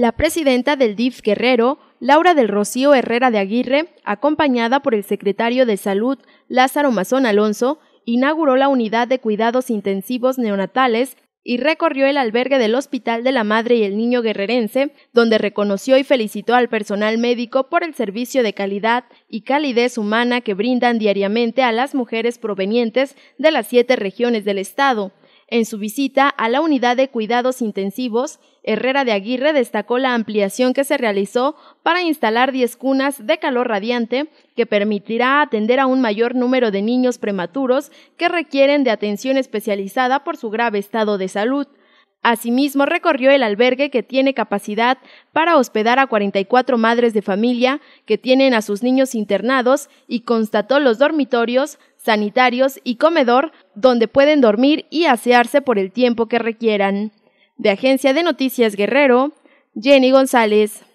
la presidenta del DIF Guerrero, Laura del Rocío Herrera de Aguirre, acompañada por el secretario de Salud, Lázaro Mazón Alonso, inauguró la unidad de cuidados intensivos neonatales y recorrió el albergue del Hospital de la Madre y el Niño Guerrerense, donde reconoció y felicitó al personal médico por el servicio de calidad y calidez humana que brindan diariamente a las mujeres provenientes de las siete regiones del Estado. En su visita a la unidad de cuidados intensivos, Herrera de Aguirre destacó la ampliación que se realizó para instalar 10 cunas de calor radiante que permitirá atender a un mayor número de niños prematuros que requieren de atención especializada por su grave estado de salud. Asimismo, recorrió el albergue que tiene capacidad para hospedar a 44 madres de familia que tienen a sus niños internados y constató los dormitorios, sanitarios y comedor donde pueden dormir y asearse por el tiempo que requieran. De Agencia de Noticias Guerrero, Jenny González.